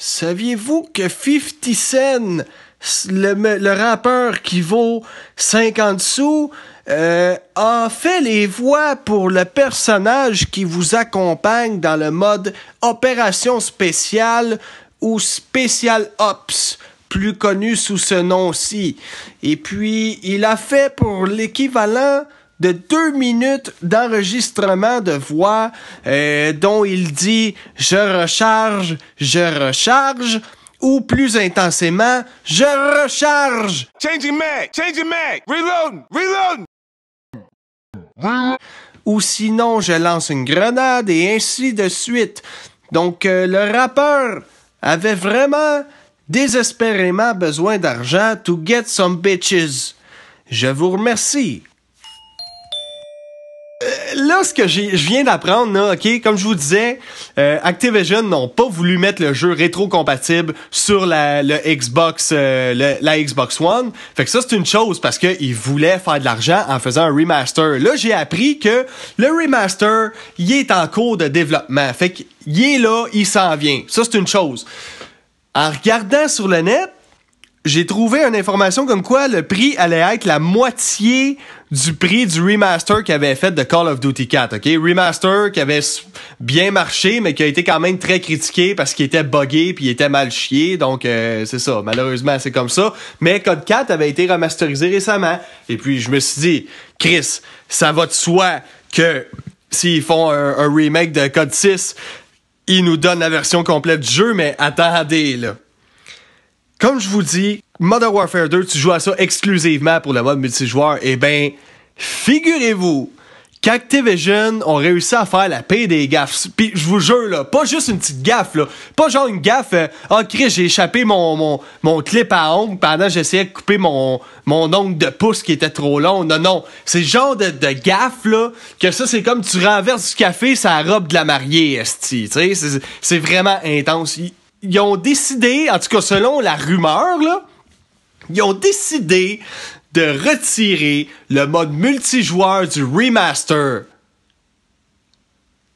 Saviez-vous que 50 Cent, le, rappeur qui vaut 50 sous, euh, a fait les voix pour le personnage qui vous accompagne dans le mode opération spéciale ou Special ops plus connu sous ce nom-ci. Et puis, il a fait pour l'équivalent de deux minutes d'enregistrement de voix euh, dont il dit je recharge, je recharge ou plus intensément je recharge. Changing mag, changing mag, reload, reload. Ou sinon je lance une grenade et ainsi de suite. Donc euh, le rappeur avait vraiment désespérément besoin d'argent to get some bitches. Je vous remercie là, ce que je viens d'apprendre, là, ok, comme je vous disais, euh, Activision n'ont pas voulu mettre le jeu rétro-compatible sur la le Xbox, euh, la Xbox One. Fait que ça, c'est une chose parce qu'ils voulaient faire de l'argent en faisant un remaster. Là, j'ai appris que le remaster, il est en cours de développement. Fait il est là, il s'en vient. Ça, c'est une chose. En regardant sur le net, j'ai trouvé une information comme quoi le prix allait être la moitié du prix du remaster qu'il avait fait de Call of Duty 4, OK? Remaster qui avait bien marché, mais qui a été quand même très critiqué parce qu'il était buggé puis il était mal chié. Donc, euh, c'est ça. Malheureusement, c'est comme ça. Mais Code 4 avait été remasterisé récemment. Et puis, je me suis dit, Chris, ça va de soi que s'ils font un, un remake de Code 6, ils nous donnent la version complète du jeu, mais attendez, là comme je vous dis, Modern Warfare 2, tu joues à ça exclusivement pour le mode multijoueur. Eh ben, figurez-vous qu'Activision ont réussi à faire la paix des gaffes. Puis je vous jure, là, pas juste une petite gaffe, là. Pas genre une gaffe, Ok, euh, ah, j'ai échappé mon, mon, mon clip à ongles pendant que j'essayais de couper mon, mon ongle de pouce qui était trop long. Non, non. C'est genre de, de gaffe, là, que ça, c'est comme tu renverses du café sa robe de la mariée, c'est Tu sais, c'est vraiment intense ils ont décidé, en tout cas selon la rumeur, là, ils ont décidé de retirer le mode multijoueur du remaster.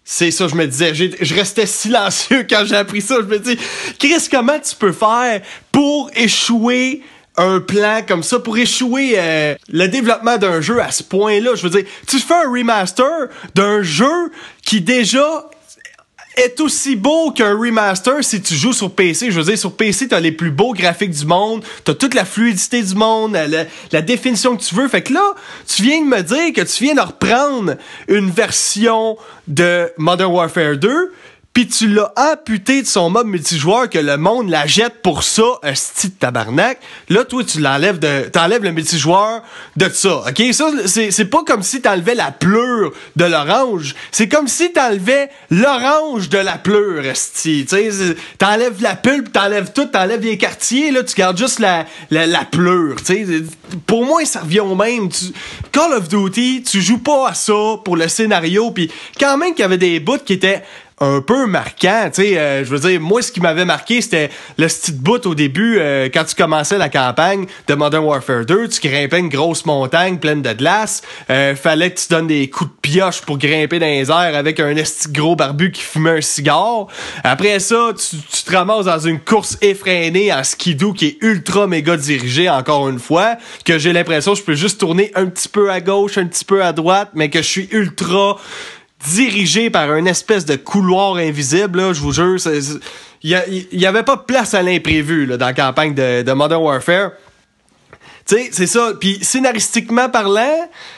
C'est ça, je me disais. Je restais silencieux quand j'ai appris ça. Je me dis, Chris, comment tu peux faire pour échouer un plan comme ça, pour échouer euh, le développement d'un jeu à ce point-là? Je veux dire, tu fais un remaster d'un jeu qui déjà est aussi beau qu'un remaster si tu joues sur PC. Je veux dire, sur PC, t'as les plus beaux graphiques du monde, t'as toute la fluidité du monde, la, définition que tu veux. Fait que là, tu viens de me dire que tu viens de reprendre une version de Modern Warfare 2 pis tu l'as amputé de son mode multijoueur que le monde la jette pour ça, un de tabarnak. Là, toi, tu l'enlèves de, t'enlèves le multijoueur de ça, ok? Ça, c'est pas comme si t'enlevais la pleure de l'orange. C'est comme si t'enlevais l'orange de la pleure, esti. T'enlèves la pulpe, t'enlèves tout, t'enlèves les quartiers, là, tu gardes juste la, la, la pleure, t'sais. Pour moi, ça revient au même. Tu, Call of Duty, tu joues pas à ça pour le scénario, puis quand même qu'il y avait des bouts qui étaient un peu marquant. Tu sais, euh, je veux dire, moi, ce qui m'avait marqué, c'était le petit bout au début, euh, quand tu commençais la campagne de Modern Warfare 2, tu grimpais une grosse montagne pleine de glace. Euh, fallait que tu donnes des coups de pioche pour grimper dans les airs avec un esti gros barbu qui fumait un cigare. Après ça, tu, tu te ramasses dans une course effrénée en skidoo qui est ultra méga dirigée, encore une fois, que j'ai l'impression que je peux juste tourner un petit peu à gauche, un petit peu à droite, mais que je suis ultra dirigé par un espèce de couloir invisible, je vous jure. Il n'y avait pas place à l'imprévu dans la campagne de, de Modern Warfare. Tu sais, c'est ça. Puis scénaristiquement parlant,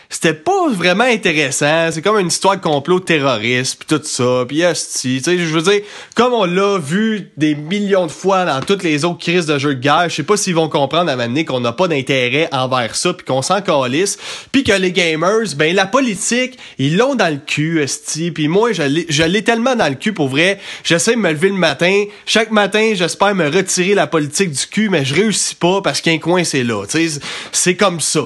c'était pas vraiment intéressant. C'est comme une histoire de complot terroriste, puis tout ça, puis tu sais, je veux dire, comme on l'a vu des millions de fois dans toutes les autres crises de jeux de guerre, je sais pas s'ils vont comprendre à donné qu'on n'a pas d'intérêt envers ça, puis qu'on s'en calisse, puis que les gamers, ben la politique, ils l'ont dans le cul, esti, puis moi, je l'ai tellement dans le cul, pour vrai, j'essaie de me lever le matin, chaque matin, j'espère me retirer la politique du cul, mais je réussis pas parce qu'un coin, c'est là, tu sais, c'est comme ça.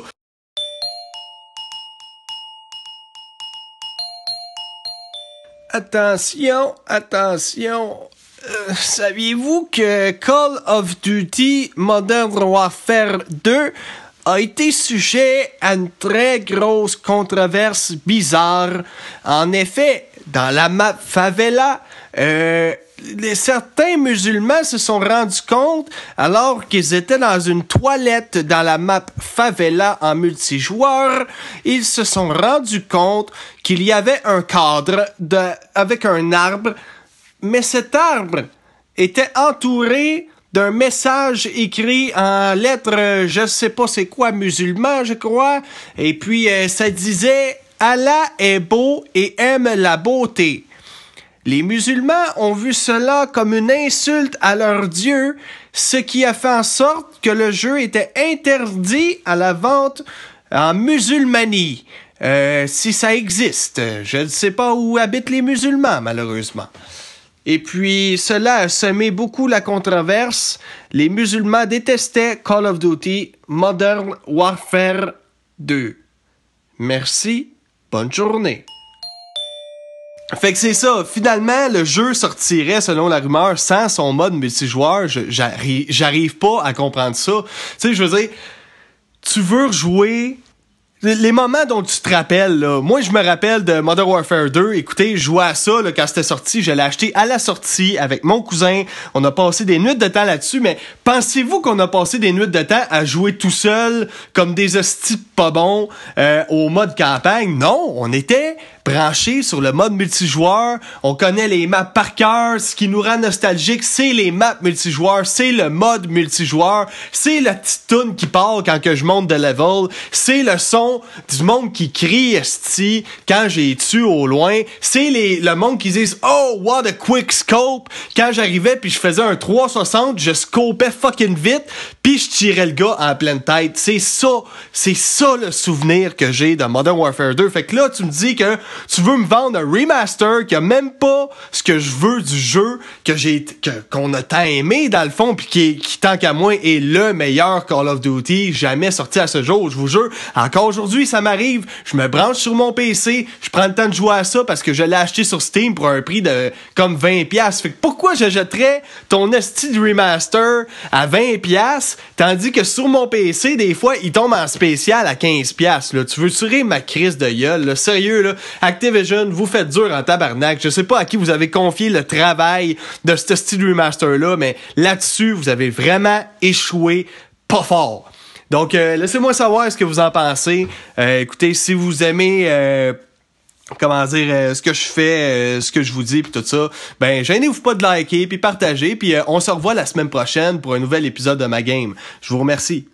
Attention, attention. Euh, saviez-vous que Call of Duty Modern Warfare 2 a été sujet à une très grosse controverse bizarre. En effet, dans la map Favela, euh, certains musulmans se sont rendus compte, alors qu'ils étaient dans une toilette dans la map Favela en multijoueur, ils se sont rendus compte qu'il y avait un cadre de, avec un arbre, mais cet arbre était entouré d'un message écrit en lettres, je sais pas c'est quoi, musulman, je crois, et puis euh, ça disait Allah est beau et aime la beauté. Les musulmans ont vu cela comme une insulte à leur Dieu, ce qui a fait en sorte que le jeu était interdit à la vente en musulmanie. Euh, si ça existe, je ne sais pas où habitent les musulmans, malheureusement. Et puis, cela a semé beaucoup la controverse. Les musulmans détestaient Call of Duty Modern Warfare 2. Merci, bonne journée. Fait que c'est ça. Finalement, le jeu sortirait, selon la rumeur, sans son mode multijoueur. J'arrive pas à comprendre ça. Tu sais, je veux dire, tu veux rejouer les moments dont tu te rappelles, moi je me rappelle de Modern Warfare 2, écoutez, je jouais à ça quand c'était sorti, je l'ai acheté à la sortie avec mon cousin, on a passé des nuits de temps là-dessus, mais pensez-vous qu'on a passé des nuits de temps à jouer tout seul, comme des hosties pas bons, euh, au mode campagne? Non, on était branché sur le mode multijoueur. On connaît les maps par cœur. Ce qui nous rend nostalgique, c'est les maps multijoueurs, c'est le mode multijoueur, c'est la petite tune qui parle quand que je monte de level, c'est le son du monde qui crie esti quand j'ai tué au loin, c'est le monde qui disent "Oh, what a quick scope" quand j'arrivais puis je faisais un 360, je scopais fucking vite, puis je tirais le gars en pleine tête. C'est ça, c'est ça le souvenir que j'ai de Modern Warfare 2. Fait que là, tu me dis que tu veux me vendre un remaster qui a même pas ce que je veux du jeu que j'ai qu'on a tant aimé dans le fond puis qui, tant qu'à moi est le meilleur Call of Duty jamais sorti à ce jour, je vous jure. Encore aujourd'hui, ça m'arrive, je me branche sur mon PC, je prends le temps de jouer à ça parce que je l'ai acheté sur Steam pour un prix de comme 20 pièces. Fait que pourquoi je jetterais ton esti remaster à 20 pièces tandis que sur mon PC des fois il tombe en spécial à 15 pièces là, tu veux tirer ma crise de gueule sérieux là, Activision, vous faites dur en tabarnak. Je sais pas à qui vous avez confié le travail de ce style remaster-là, mais là-dessus, vous avez vraiment échoué pas fort. Donc, euh, laissez-moi savoir ce que vous en pensez. Euh, écoutez, si vous aimez... Euh, comment dire ce que je fais ce que je vous dis puis tout ça ben gênez-vous pas de liker puis partager puis on se revoit la semaine prochaine pour un nouvel épisode de ma game je vous remercie